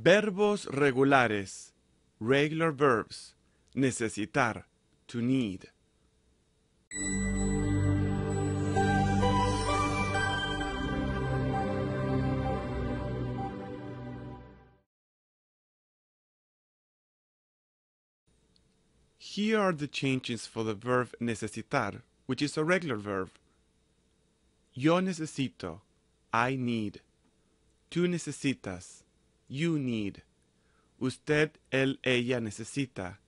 Verbos regulares. Regular verbs. Necesitar. To need. Here are the changes for the verb necesitar, which is a regular verb. Yo necesito. I need. Tú necesitas. You need. Usted, él, ella necesita.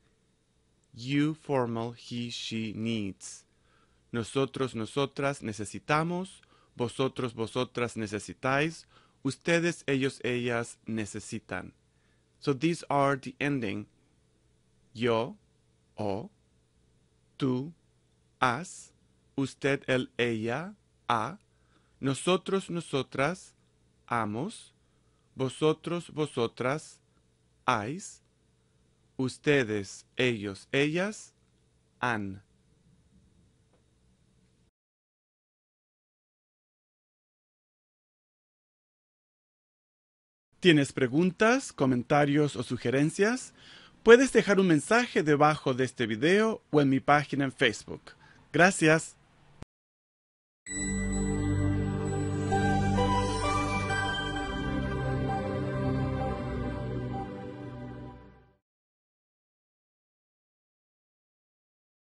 You formal, he, she needs. Nosotros, nosotras necesitamos. Vosotros, vosotras necesitáis. Ustedes, ellos, ellas necesitan. So these are the ending. Yo, o, tú, as, usted, él, ella, a, nosotros, nosotras, amos, vosotros, vosotras, AIS. ustedes, ellos, ellas, han. ¿Tienes preguntas, comentarios o sugerencias? Puedes dejar un mensaje debajo de este video o en mi página en Facebook. Gracias.